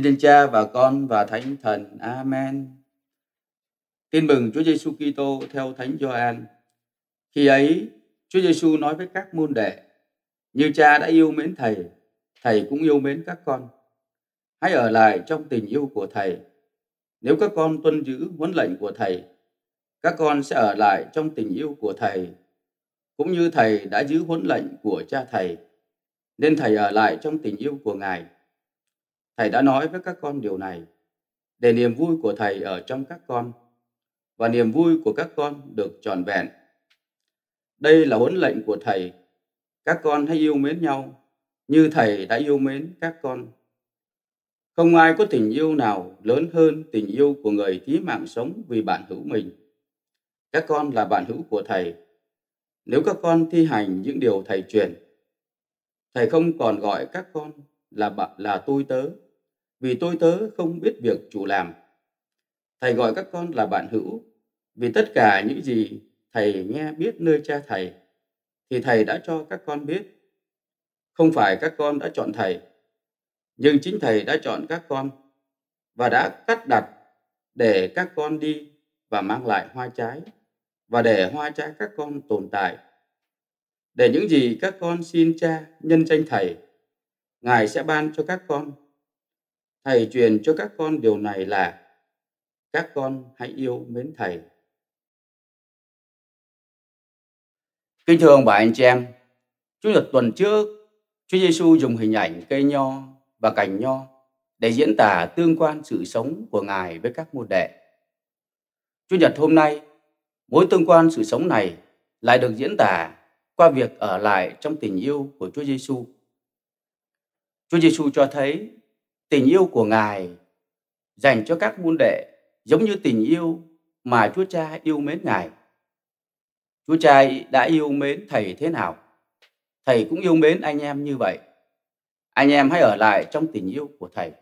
Xin Thiên Cha và Con và Thánh Thần. Amen. Tin mừng Chúa Giêsu Kitô theo Thánh Gioan. Khi ấy, Chúa Giêsu nói với các môn đệ: Như Cha đã yêu mến thầy, thầy cũng yêu mến các con. Hãy ở lại trong tình yêu của thầy. Nếu các con tuân giữ huấn lệnh của thầy, các con sẽ ở lại trong tình yêu của thầy, cũng như thầy đã giữ huấn lệnh của cha thầy, nên thầy ở lại trong tình yêu của ngài Thầy đã nói với các con điều này để niềm vui của Thầy ở trong các con và niềm vui của các con được tròn vẹn. Đây là huấn lệnh của Thầy. Các con hãy yêu mến nhau như Thầy đã yêu mến các con. Không ai có tình yêu nào lớn hơn tình yêu của người thí mạng sống vì bạn hữu mình. Các con là bạn hữu của Thầy. Nếu các con thi hành những điều Thầy truyền, Thầy không còn gọi các con là bạn là tôi tớ vì tôi tớ không biết việc chủ làm. Thầy gọi các con là bạn hữu, vì tất cả những gì thầy nghe biết nơi cha thầy, thì thầy đã cho các con biết. Không phải các con đã chọn thầy, nhưng chính thầy đã chọn các con và đã cắt đặt để các con đi và mang lại hoa trái và để hoa trái các con tồn tại. Để những gì các con xin cha nhân danh thầy, Ngài sẽ ban cho các con Thầy truyền cho các con điều này là các con hãy yêu mến Thầy. Kính thưa ông bà anh chị em, Chủ nhật tuần trước, Chúa Giêsu dùng hình ảnh cây nho và cành nho để diễn tả tương quan sự sống của Ngài với các môn đệ. Chủ nhật hôm nay, mối tương quan sự sống này lại được diễn tả qua việc ở lại trong tình yêu của Chúa Giêsu. Chúa Giêsu cho thấy tình yêu của Ngài dành cho các môn đệ giống như tình yêu mà Chúa Cha yêu mến Ngài. Chúa Cha đã yêu mến Thầy thế nào? Thầy cũng yêu mến anh em như vậy. Anh em hãy ở lại trong tình yêu của Thầy.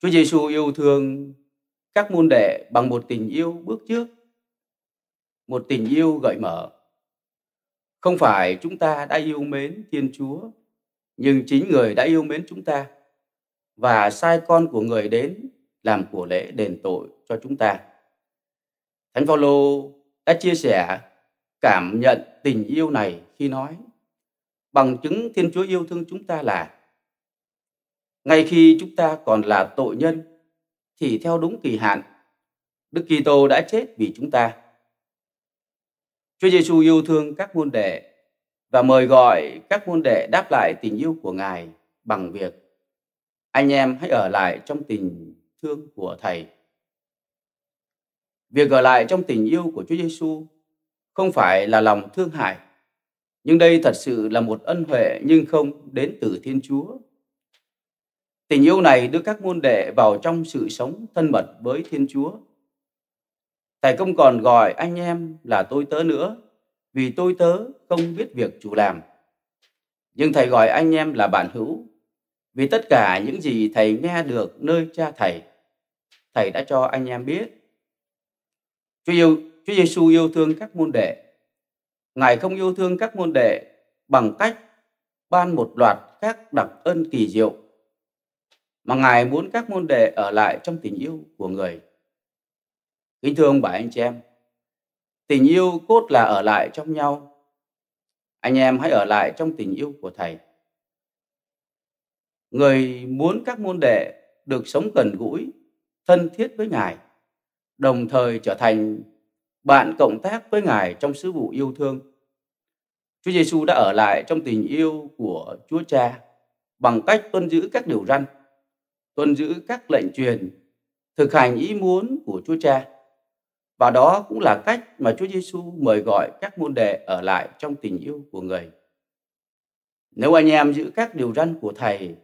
Chúa Giêsu yêu thương các môn đệ bằng một tình yêu bước trước, một tình yêu gợi mở. Không phải chúng ta đã yêu mến Thiên Chúa nhưng chính người đã yêu mến chúng ta và sai con của người đến làm của lễ đền tội cho chúng ta. Thánh Phaolô đã chia sẻ cảm nhận tình yêu này khi nói bằng chứng Thiên Chúa yêu thương chúng ta là ngay khi chúng ta còn là tội nhân thì theo đúng kỳ hạn Đức Kitô đã chết vì chúng ta. Chúa Giêsu yêu thương các môn đệ và mời gọi các môn đệ đáp lại tình yêu của Ngài bằng việc anh em hãy ở lại trong tình thương của Thầy. Việc ở lại trong tình yêu của Chúa Giêsu không phải là lòng thương hại, nhưng đây thật sự là một ân huệ nhưng không đến từ Thiên Chúa. Tình yêu này đưa các môn đệ vào trong sự sống thân mật với Thiên Chúa. Thầy không còn gọi anh em là tôi tớ nữa, vì tôi tớ không biết việc chủ làm. Nhưng thầy gọi anh em là bạn hữu, vì tất cả những gì thầy nghe được nơi cha thầy, thầy đã cho anh em biết. Chúa yêu Chúa Giêsu yêu thương các môn đệ. Ngài không yêu thương các môn đệ bằng cách ban một loạt các đặc ân kỳ diệu mà Ngài muốn các môn đệ ở lại trong tình yêu của người. Kính thưa ông bà anh chị em, Tình yêu cốt là ở lại trong nhau. Anh em hãy ở lại trong tình yêu của Thầy. Người muốn các môn đệ được sống gần gũi, thân thiết với Ngài, đồng thời trở thành bạn cộng tác với Ngài trong sứ vụ yêu thương. Chúa Giêsu đã ở lại trong tình yêu của Chúa Cha bằng cách tuân giữ các điều răn, tuân giữ các lệnh truyền, thực hành ý muốn của Chúa Cha và đó cũng là cách mà Chúa Giêsu mời gọi các môn đệ ở lại trong tình yêu của người. Nếu anh em giữ các điều răn của Thầy,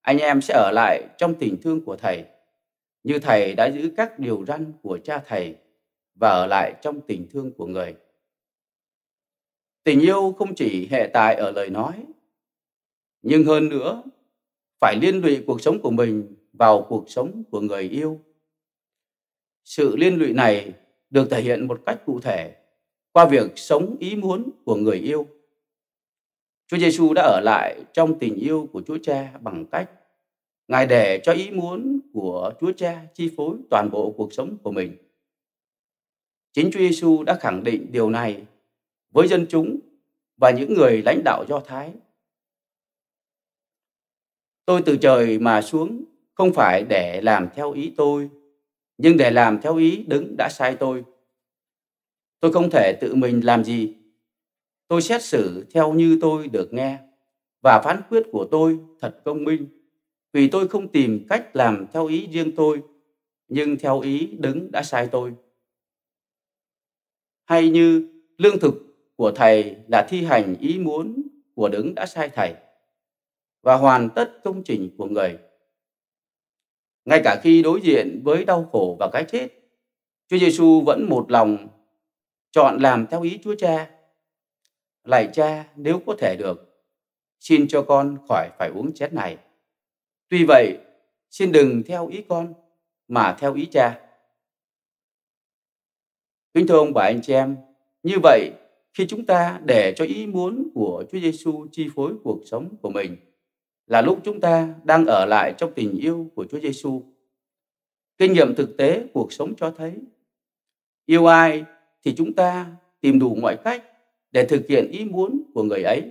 anh em sẽ ở lại trong tình thương của Thầy, như Thầy đã giữ các điều răn của cha Thầy và ở lại trong tình thương của người. Tình yêu không chỉ hệ tài ở lời nói, nhưng hơn nữa phải liên lụy cuộc sống của mình vào cuộc sống của người yêu. Sự liên lụy này được thể hiện một cách cụ thể qua việc sống ý muốn của người yêu. Chúa Giêsu đã ở lại trong tình yêu của Chúa Cha bằng cách Ngài để cho ý muốn của Chúa Cha chi phối toàn bộ cuộc sống của mình. Chính Chúa Giêsu đã khẳng định điều này với dân chúng và những người lãnh đạo Do Thái. Tôi từ trời mà xuống không phải để làm theo ý tôi nhưng để làm theo ý đứng đã sai tôi. Tôi không thể tự mình làm gì. Tôi xét xử theo như tôi được nghe và phán quyết của tôi thật công minh vì tôi không tìm cách làm theo ý riêng tôi nhưng theo ý đứng đã sai tôi. Hay như lương thực của thầy là thi hành ý muốn của đứng đã sai thầy và hoàn tất công trình của người ngay cả khi đối diện với đau khổ và cái chết, Chúa Giêsu vẫn một lòng chọn làm theo ý Chúa Cha. Lạy Cha, nếu có thể được, xin cho con khỏi phải uống chén này. Tuy vậy, xin đừng theo ý con mà theo ý Cha. Kính thưa ông bà anh chị em, như vậy khi chúng ta để cho ý muốn của Chúa Giêsu chi phối cuộc sống của mình là lúc chúng ta đang ở lại trong tình yêu của Chúa Giêsu. Kinh nghiệm thực tế cuộc sống cho thấy yêu ai thì chúng ta tìm đủ mọi cách để thực hiện ý muốn của người ấy.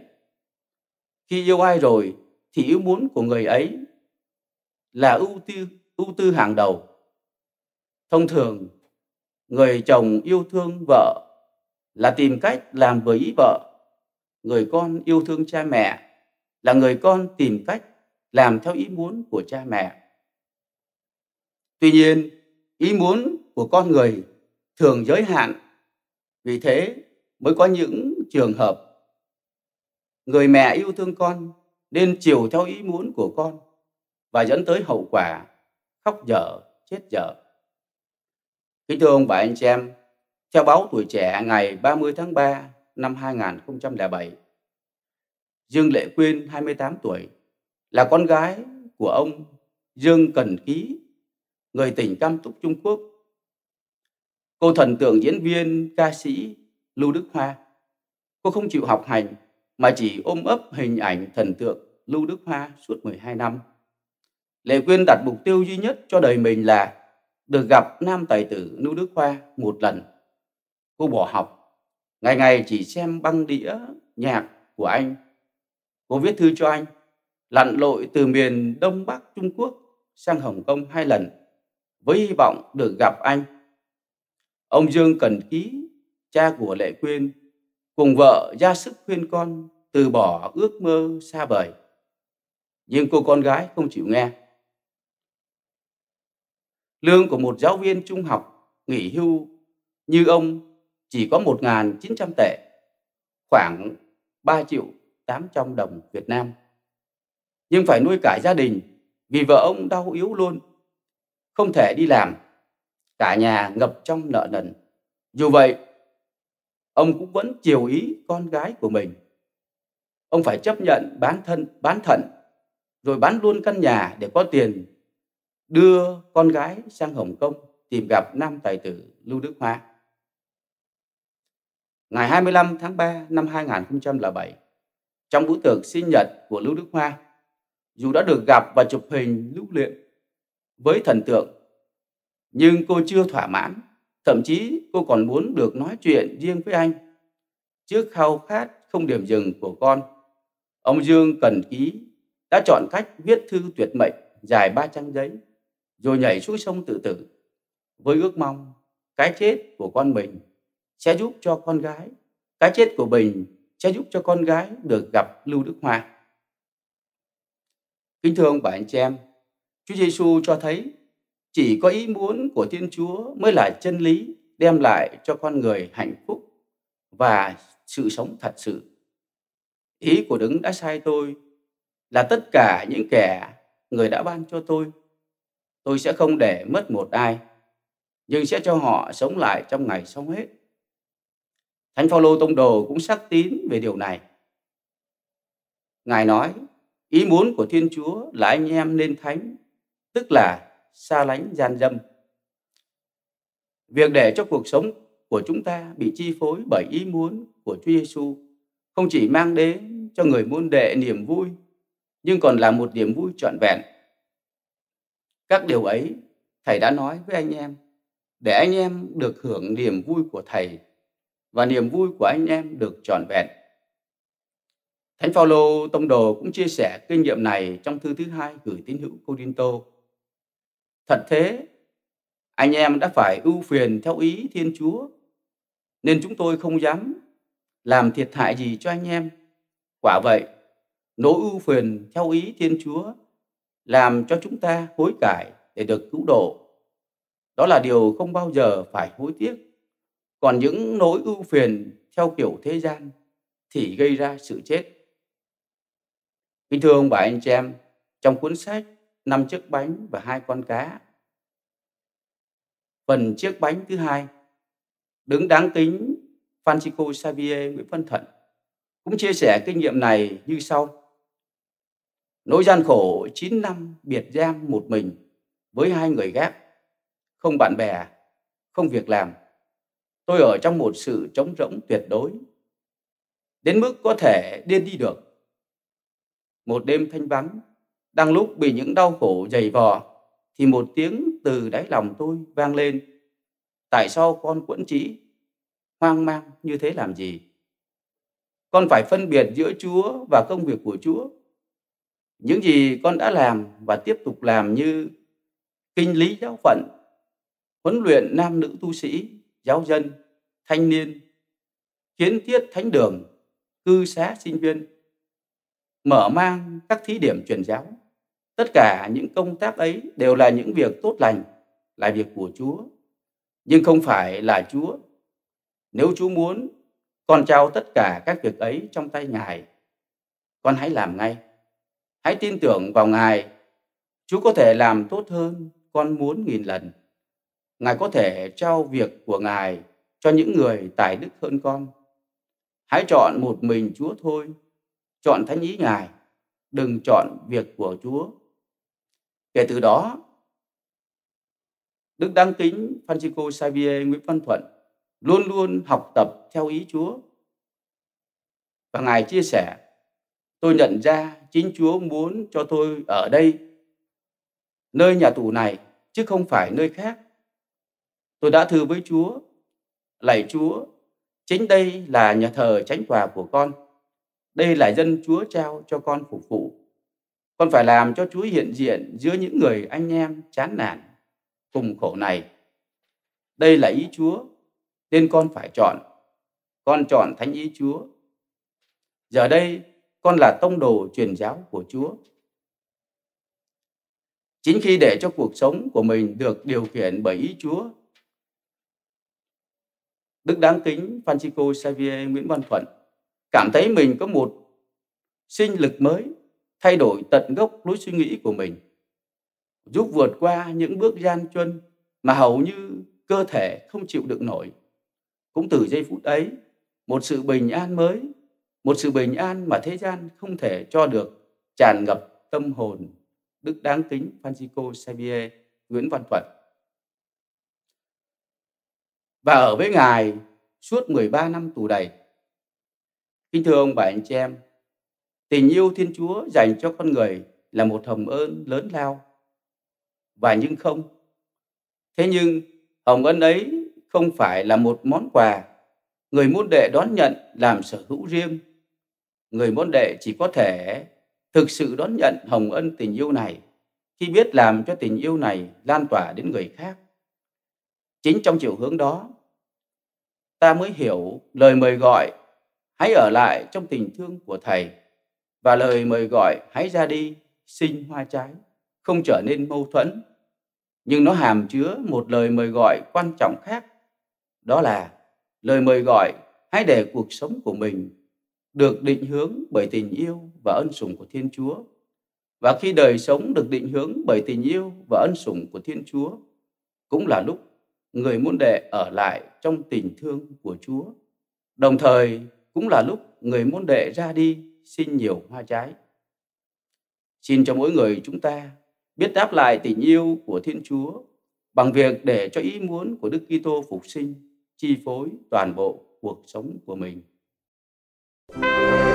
Khi yêu ai rồi thì ý muốn của người ấy là ưu tư ưu tư hàng đầu. Thông thường người chồng yêu thương vợ là tìm cách làm vừa ý vợ, người con yêu thương cha mẹ là người con tìm cách làm theo ý muốn của cha mẹ. Tuy nhiên, ý muốn của con người thường giới hạn. Vì thế mới có những trường hợp người mẹ yêu thương con nên chiều theo ý muốn của con và dẫn tới hậu quả khóc dở, chết dở. Kính thưa ông bà anh chị em, theo báo tuổi trẻ ngày 30 tháng 3 năm 2007, Dương Lệ Quyên 28 tuổi là con gái của ông Dương Cần Ký, người tỉnh Cam Túc Trung Quốc. Cô thần tượng diễn viên ca sĩ Lưu Đức Hoa. Cô không chịu học hành mà chỉ ôm ấp hình ảnh thần tượng Lưu Đức Hoa suốt 12 năm. Lệ Quyên đặt mục tiêu duy nhất cho đời mình là được gặp nam tài tử Lưu Đức Hoa một lần. Cô bỏ học, ngày ngày chỉ xem băng đĩa nhạc của anh Cô viết thư cho anh, lặn lội từ miền Đông Bắc Trung Quốc sang Hồng Kông hai lần với hy vọng được gặp anh. Ông Dương Cần Ký, cha của Lệ Quyên, cùng vợ ra sức khuyên con từ bỏ ước mơ xa vời. Nhưng cô con gái không chịu nghe. Lương của một giáo viên trung học nghỉ hưu như ông chỉ có 1.900 tệ, khoảng 3 triệu 800 đồng Việt Nam. Nhưng phải nuôi cả gia đình vì vợ ông đau yếu luôn, không thể đi làm. Cả nhà ngập trong nợ nần. Dù vậy, ông cũng vẫn chiều ý con gái của mình. Ông phải chấp nhận bán thân, bán thận, rồi bán luôn căn nhà để có tiền đưa con gái sang Hồng Kông tìm gặp nam tài tử Lưu Đức Hoa. Ngày 25 tháng 3 năm 2007, trong bức tượng sinh nhật của Lưu Đức Hoa. Dù đã được gặp và chụp hình lưu luyện với thần tượng, nhưng cô chưa thỏa mãn, thậm chí cô còn muốn được nói chuyện riêng với anh. Trước khao khát không điểm dừng của con, ông Dương Cần Ký đã chọn cách viết thư tuyệt mệnh dài ba trang giấy, rồi nhảy xuống sông tự tử với ước mong cái chết của con mình sẽ giúp cho con gái cái chết của mình sẽ giúp cho con gái được gặp Lưu Đức Hoa. Kính thưa ông bà anh chị em, Chúa Giêsu cho thấy chỉ có ý muốn của Thiên Chúa mới là chân lý đem lại cho con người hạnh phúc và sự sống thật sự. Ý của Đấng đã sai tôi là tất cả những kẻ người đã ban cho tôi. Tôi sẽ không để mất một ai, nhưng sẽ cho họ sống lại trong ngày sống hết. Thánh Phaolô tông đồ cũng xác tín về điều này. Ngài nói, ý muốn của Thiên Chúa là anh em nên thánh, tức là xa lánh gian dâm. Việc để cho cuộc sống của chúng ta bị chi phối bởi ý muốn của Chúa Giêsu không chỉ mang đến cho người môn đệ niềm vui, nhưng còn là một niềm vui trọn vẹn. Các điều ấy Thầy đã nói với anh em để anh em được hưởng niềm vui của Thầy và niềm vui của anh em được trọn vẹn. Thánh Phaolô tông đồ cũng chia sẻ kinh nghiệm này trong thư thứ hai gửi tín hữu Corinto. Thật thế, anh em đã phải ưu phiền theo ý Thiên Chúa, nên chúng tôi không dám làm thiệt hại gì cho anh em. Quả vậy, nỗi ưu phiền theo ý Thiên Chúa làm cho chúng ta hối cải để được cứu độ. Đó là điều không bao giờ phải hối tiếc còn những nỗi ưu phiền theo kiểu thế gian thì gây ra sự chết kính thưa ông bà anh chị em trong cuốn sách năm chiếc bánh và hai con cá phần chiếc bánh thứ hai đứng đáng kính Francisco Xavier Nguyễn Văn Thận cũng chia sẻ kinh nghiệm này như sau. Nỗi gian khổ 9 năm biệt giam một mình với hai người ghép, không bạn bè, không việc làm tôi ở trong một sự trống rỗng tuyệt đối đến mức có thể điên đi được một đêm thanh vắng đang lúc bị những đau khổ dày vò thì một tiếng từ đáy lòng tôi vang lên tại sao con quẫn trí hoang mang như thế làm gì con phải phân biệt giữa chúa và công việc của chúa những gì con đã làm và tiếp tục làm như kinh lý giáo phận huấn luyện nam nữ tu sĩ giáo dân, thanh niên, kiến thiết thánh đường, cư xá sinh viên, mở mang các thí điểm truyền giáo. Tất cả những công tác ấy đều là những việc tốt lành, là việc của Chúa, nhưng không phải là Chúa. Nếu Chúa muốn, con trao tất cả các việc ấy trong tay Ngài. Con hãy làm ngay. Hãy tin tưởng vào Ngài. Chúa có thể làm tốt hơn con muốn nghìn lần. Ngài có thể trao việc của Ngài cho những người tài đức hơn con. Hãy chọn một mình Chúa thôi, chọn thánh ý Ngài, đừng chọn việc của Chúa. Kể từ đó, Đức Đáng Kính Francisco Xavier Nguyễn Văn Thuận luôn luôn học tập theo ý Chúa. Và Ngài chia sẻ, tôi nhận ra chính Chúa muốn cho tôi ở đây, nơi nhà tù này, chứ không phải nơi khác Tôi đã thưa với Chúa, lạy Chúa, chính đây là nhà thờ tránh tòa của con. Đây là dân Chúa trao cho con phục vụ. Con phải làm cho Chúa hiện diện giữa những người anh em chán nản, cùng khổ này. Đây là ý Chúa, nên con phải chọn. Con chọn thánh ý Chúa. Giờ đây, con là tông đồ truyền giáo của Chúa. Chính khi để cho cuộc sống của mình được điều khiển bởi ý Chúa Đức đáng kính Francisco Xavier Nguyễn Văn Thuận cảm thấy mình có một sinh lực mới thay đổi tận gốc lối suy nghĩ của mình giúp vượt qua những bước gian truân mà hầu như cơ thể không chịu đựng nổi. Cũng từ giây phút ấy, một sự bình an mới, một sự bình an mà thế gian không thể cho được tràn ngập tâm hồn Đức đáng kính Francisco Xavier Nguyễn Văn Thuận và ở với Ngài suốt 13 năm tù đầy. Kính thưa ông bà anh chị em, tình yêu Thiên Chúa dành cho con người là một hồng ơn lớn lao. Và nhưng không. Thế nhưng hồng ân ấy không phải là một món quà người môn đệ đón nhận làm sở hữu riêng. Người môn đệ chỉ có thể thực sự đón nhận hồng ân tình yêu này khi biết làm cho tình yêu này lan tỏa đến người khác Chính trong chiều hướng đó, ta mới hiểu lời mời gọi hãy ở lại trong tình thương của Thầy và lời mời gọi hãy ra đi sinh hoa trái không trở nên mâu thuẫn nhưng nó hàm chứa một lời mời gọi quan trọng khác đó là lời mời gọi hãy để cuộc sống của mình được định hướng bởi tình yêu và ân sủng của Thiên Chúa. Và khi đời sống được định hướng bởi tình yêu và ân sủng của Thiên Chúa, cũng là lúc người môn đệ ở lại trong tình thương của Chúa. Đồng thời cũng là lúc người môn đệ ra đi xin nhiều hoa trái. Xin cho mỗi người chúng ta biết đáp lại tình yêu của Thiên Chúa bằng việc để cho ý muốn của Đức Kitô phục sinh chi phối toàn bộ cuộc sống của mình. Thank